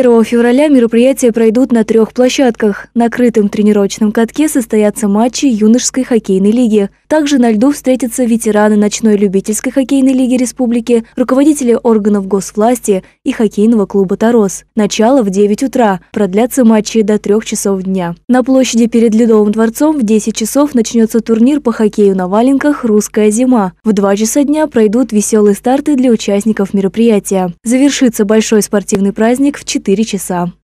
1 февраля мероприятия пройдут на трех площадках. На крытом тренировочном катке состоятся матчи юношеской хоккейной лиги. Также на льду встретятся ветераны ночной любительской хоккейной лиги республики, руководители органов госвласти и хоккейного клуба «Тарос». Начало в 9 утра. Продлятся матчи до трех часов дня. На площади перед Ледовым дворцом в 10 часов начнется турнир по хоккею на валенках «Русская зима». В 2 часа дня пройдут веселые старты для участников мероприятия. Завершится большой спортивный праздник в 4 4 часа.